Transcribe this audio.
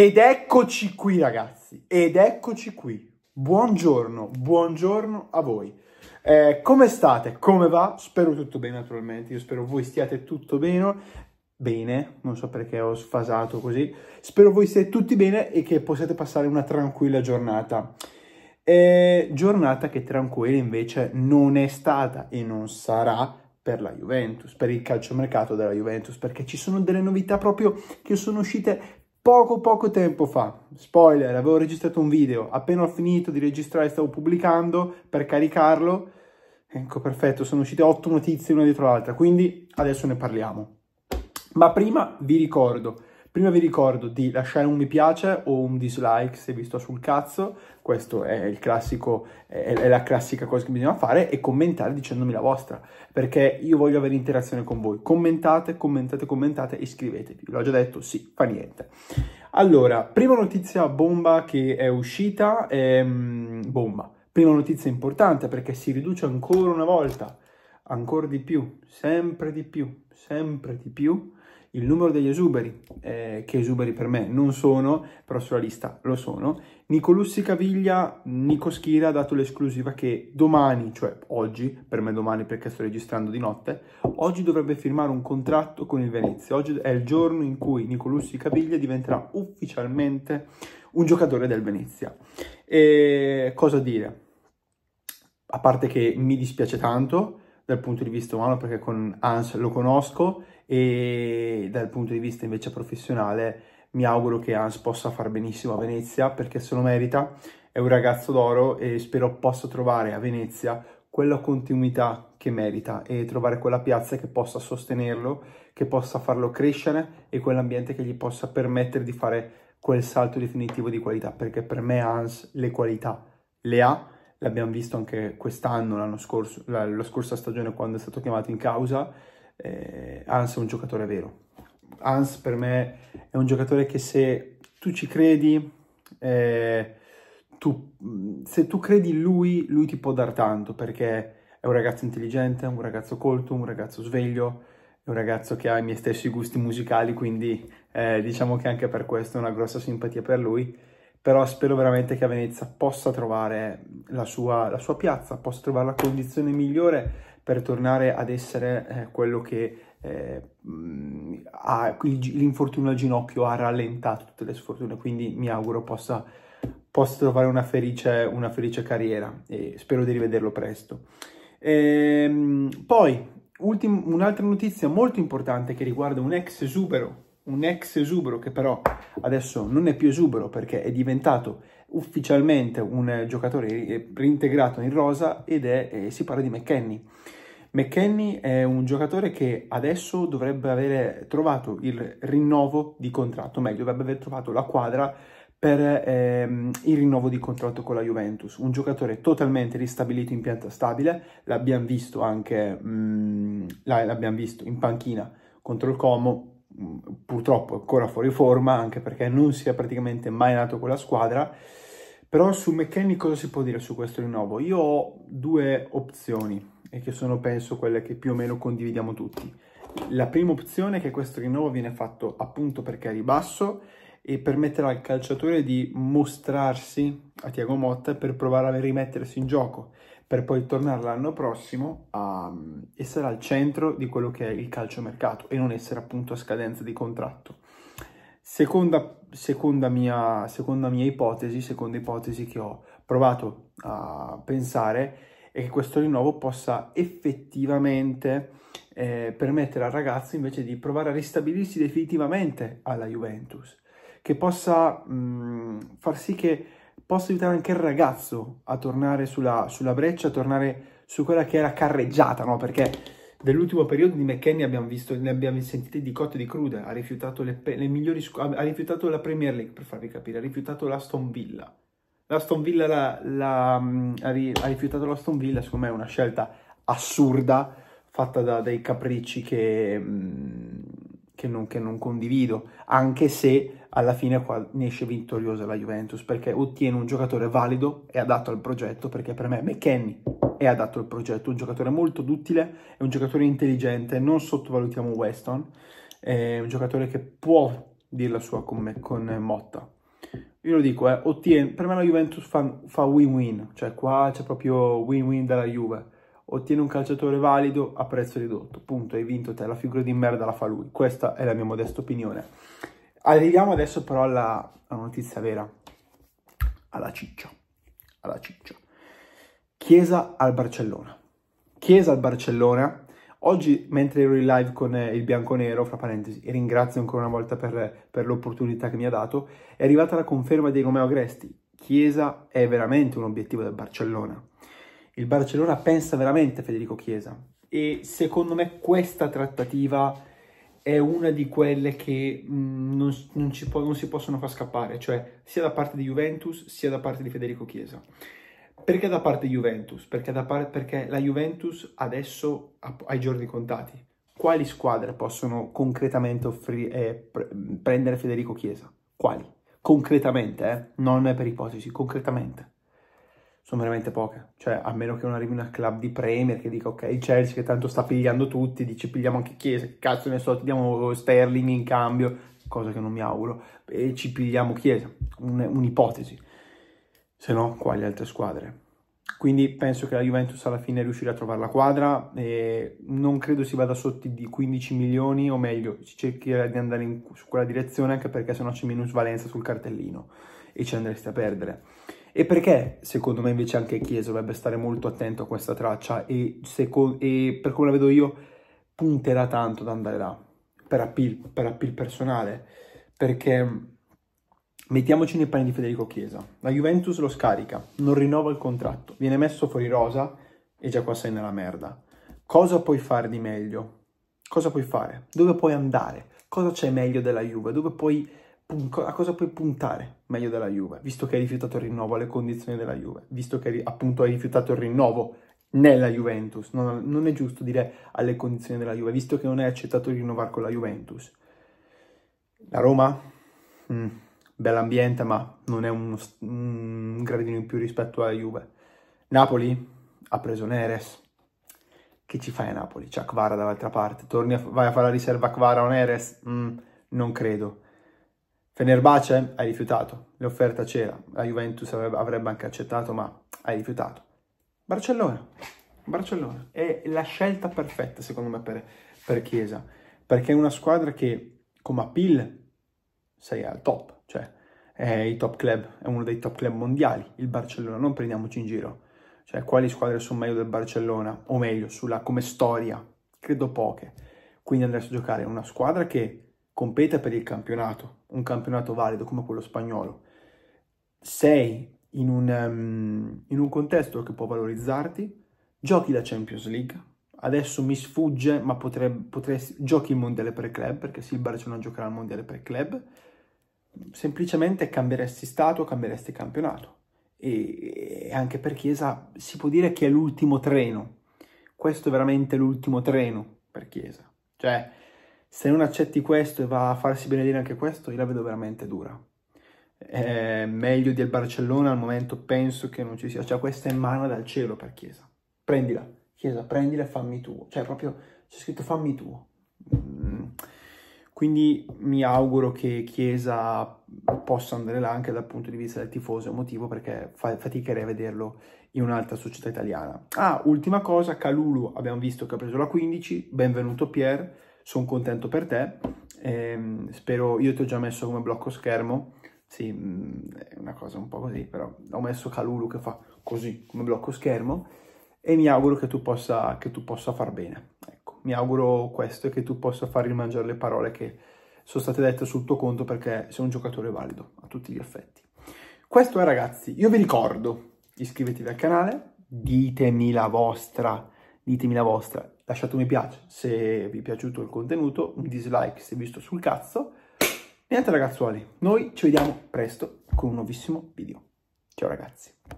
Ed eccoci qui ragazzi, ed eccoci qui. Buongiorno, buongiorno a voi. Eh, come state? Come va? Spero tutto bene naturalmente, io spero voi stiate tutto bene bene, non so perché ho sfasato così. Spero voi stiate tutti bene e che possiate passare una tranquilla giornata. E eh, giornata che tranquilla invece non è stata e non sarà per la Juventus, per il calciomercato della Juventus, perché ci sono delle novità proprio che sono uscite Poco poco tempo fa, spoiler, avevo registrato un video, appena ho finito di registrare stavo pubblicando per caricarlo, ecco perfetto, sono uscite otto notizie una dietro l'altra, quindi adesso ne parliamo. Ma prima vi ricordo Prima vi ricordo di lasciare un mi piace o un dislike se vi sto sul cazzo, questo è il classico, è la classica cosa che bisogna fare, e commentare dicendomi la vostra, perché io voglio avere interazione con voi. Commentate, commentate, commentate, iscrivetevi. L'ho già detto, sì, fa niente. Allora, prima notizia bomba che è uscita, ehm, bomba. Prima notizia importante perché si riduce ancora una volta ancora di più, sempre di più, sempre di più il numero degli esuberi, eh, che esuberi per me non sono, però sulla lista lo sono. Nicolussi Caviglia, Nico Schira ha dato l'esclusiva che domani, cioè oggi, per me domani perché sto registrando di notte, oggi dovrebbe firmare un contratto con il Venezia. Oggi è il giorno in cui Nicolussi Caviglia diventerà ufficialmente un giocatore del Venezia. E cosa dire? A parte che mi dispiace tanto, dal punto di vista umano perché con Hans lo conosco e dal punto di vista invece professionale mi auguro che Hans possa far benissimo a Venezia perché se lo merita, è un ragazzo d'oro e spero possa trovare a Venezia quella continuità che merita e trovare quella piazza che possa sostenerlo, che possa farlo crescere e quell'ambiente che gli possa permettere di fare quel salto definitivo di qualità perché per me Hans le qualità le ha l'abbiamo visto anche quest'anno, l'anno scorso, la, la, scorsa stagione quando è stato chiamato in causa, eh, Hans è un giocatore vero. Hans per me è un giocatore che se tu ci credi, eh, tu, se tu credi in lui, lui ti può dar tanto perché è un ragazzo intelligente, un ragazzo colto, un ragazzo sveglio, è un ragazzo che ha i miei stessi gusti musicali, quindi eh, diciamo che anche per questo ho una grossa simpatia per lui però spero veramente che a Venezia possa trovare la sua, la sua piazza, possa trovare la condizione migliore per tornare ad essere eh, quello che eh, mm, l'infortunio al ginocchio ha rallentato tutte le sfortune, quindi mi auguro possa, possa trovare una felice, una felice, carriera e spero di rivederlo presto. Ehm, poi, ultim, un'altra notizia molto importante che riguarda un ex esubero un ex esubero che però adesso non è più esubero perché è diventato ufficialmente un giocatore reintegrato in rosa ed è, eh, si parla di McKenny. McKenny è un giocatore che adesso dovrebbe aver trovato il rinnovo di contratto, meglio, dovrebbe aver trovato la quadra per ehm, il rinnovo di contratto con la Juventus. Un giocatore totalmente ristabilito in pianta stabile, l'abbiamo visto anche mh, mm, l'abbiamo visto in panchina contro il Como, purtroppo ancora fuori forma, anche perché non si è praticamente mai nato quella squadra. Però su McKenny cosa si può dire su questo rinnovo? Io ho due opzioni e che sono penso quelle che più o meno condividiamo tutti. La prima opzione è che questo rinnovo viene fatto appunto perché è ribasso e permetterà al calciatore di mostrarsi a Tiago Motta per provare a rimettersi in gioco per poi tornare l'anno prossimo a mm, essere al centro di quello che è il calciomercato e non essere appunto a scadenza di contratto. Seconda, seconda, mia, seconda mia ipotesi, seconda ipotesi che ho provato a pensare è che questo rinnovo possa effettivamente eh, permettere al ragazzo invece di provare a ristabilirsi definitivamente alla Juventus, che possa mh, mm, far sì che posso aiutare anche il ragazzo a tornare sulla, sulla breccia, a tornare su quella che era carreggiata, no? Perché dell'ultimo periodo di McKenny abbiamo visto, ne abbiamo sentite di cotte e di crude, ha rifiutato, le, le migliori, ha rifiutato la Premier League, per farvi capire, ha rifiutato l'Aston Villa. L'Aston Villa, la, la, mm, ha, rifiutato l'Aston Villa, secondo me è una scelta assurda, fatta da dei capricci che, mm, che, non, che non condivido, anche se alla fine qua ne esce vittoriosa la Juventus perché ottiene un giocatore valido e adatto al progetto, perché per me McKenny è adatto al progetto, un giocatore molto duttile, è un giocatore intelligente, non sottovalutiamo Weston, è un giocatore che può dire la sua con, me, con Motta. Io lo dico, eh, ottiene, per me la Juventus fa win-win, cioè qua c'è proprio win-win dalla Juve Ottiene un calciatore valido a prezzo ridotto, punto, hai vinto te, la figura di merda la fa lui, questa è la mia modesta opinione. Arriviamo adesso però alla, alla notizia vera, alla ciccia, alla ciccia. Chiesa al Barcellona. Chiesa al Barcellona. Oggi, mentre ero in live con eh, il bianconero, fra parentesi, e ringrazio ancora una volta per, per l'opportunità che mi ha dato, è arrivata la conferma di Romeo Agresti. Chiesa è veramente un obiettivo del Barcellona. Il Barcellona pensa veramente a Federico Chiesa. E secondo me questa trattativa è una di quelle che mh, mm, non, non, po- non, si possono far scappare, cioè sia da parte di Juventus sia da parte di Federico Chiesa. Perché da parte di Juventus? Perché, par- perché la Juventus adesso ha, i giorni contati. Quali squadre possono concretamente offri- eh, pre- prendere Federico Chiesa? Quali? Concretamente, eh? non per ipotesi, concretamente sono veramente poche. Cioè, a meno che non arrivi una club di Premier che dica, ok, il Chelsea che tanto sta pigliando tutti, dice pigliamo anche Chiesa, cazzo ne so, ti diamo Sterling in cambio, cosa che non mi auguro, e ci pigliamo Chiesa, un'ipotesi. Se no, qua le altre squadre. Quindi penso che la Juventus alla fine riuscirà a trovare la quadra, non credo si vada sotto di 15 milioni, o meglio, si cercherà di andare in, su quella direzione anche perché sennò c'è minusvalenza sul cartellino e ci andreste a perdere. E perché, secondo me, invece anche Chiesa dovrebbe stare molto attento a questa traccia e, e per come la vedo io, punterà tanto ad andare là, per appeal, per appeal personale, perché... Mm, mettiamoci nei panni di Federico Chiesa. La Juventus lo scarica, non rinnova il contratto, viene messo fuori rosa e già qua sei nella merda. Cosa puoi fare di meglio? Cosa puoi fare? Dove puoi andare? Cosa c'è meglio della Juve? Dove puoi a cosa puoi puntare meglio della Juve, visto che hai rifiutato il rinnovo alle condizioni della Juve, visto che appunto hai rifiutato il rinnovo nella Juventus, non, non è giusto dire alle condizioni della Juve, visto che non hai accettato di rinnovare con la Juventus. La Roma, mm, bell'ambiente, ma non è uno, un gradino in più rispetto alla Juve. Napoli ha preso Neres. Che ci fai a Napoli? C'è Kvara dall'altra parte. Torni a, vai a fare la riserva a Kvara o Neres? Mm, non credo Fenerbace hai rifiutato, l'offerta c'era, la Juventus avrebbe anche accettato, ma hai rifiutato. Barcellona, Barcellona, è la scelta perfetta secondo me per, per Chiesa, perché è una squadra che come appeal sei al top, cioè è i top club, è uno dei top club mondiali, il Barcellona, non prendiamoci in giro. Cioè, quali squadre sono meglio del Barcellona, o meglio, sulla, come storia? Credo poche. Quindi andresti a giocare una squadra che competa per il campionato, un campionato valido come quello spagnolo, sei in un, um, in un contesto che può valorizzarti, giochi la Champions League, adesso mi sfugge, ma potrebbe, potresti, giochi il mondiale per club, perché sì, il Barcellona giocherà il mondiale per club, semplicemente cambieresti stato, cambieresti campionato. E, e anche per Chiesa si può dire che è l'ultimo treno, questo è veramente l'ultimo treno per Chiesa. Cioè, se non accetti questo e va a farsi benedire anche questo, io la vedo veramente dura. È meglio del Barcellona al momento penso che non ci sia, cioè questa è mano dal cielo per Chiesa. Prendila, Chiesa, prendila e fammi tuo. Cioè proprio c'è scritto fammi tuo. Mm. Quindi mi auguro che Chiesa possa andare là anche dal punto di vista del tifoso emotivo perché fa faticherei a vederlo in un'altra società italiana. Ah, ultima cosa, Calulu abbiamo visto che ha preso la 15, benvenuto Pierre sono contento per te, ehm, spero, io ti ho già messo come blocco schermo, sì, mm, è una cosa un po' così, però ho messo Calulu che fa così come blocco schermo e mi auguro che tu possa, che tu possa far bene. Ecco, mi auguro questo e che tu possa far rimangiare le parole che sono state dette sul tuo conto perché sei un giocatore valido a tutti gli effetti. Questo è ragazzi, io vi ricordo, iscrivetevi al canale, ditemi la vostra, ditemi la vostra, lasciate un mi piace se vi è piaciuto il contenuto, un dislike se visto sul cazzo. Niente ragazzuoli, noi ci vediamo presto con un nuovissimo video. Ciao ragazzi!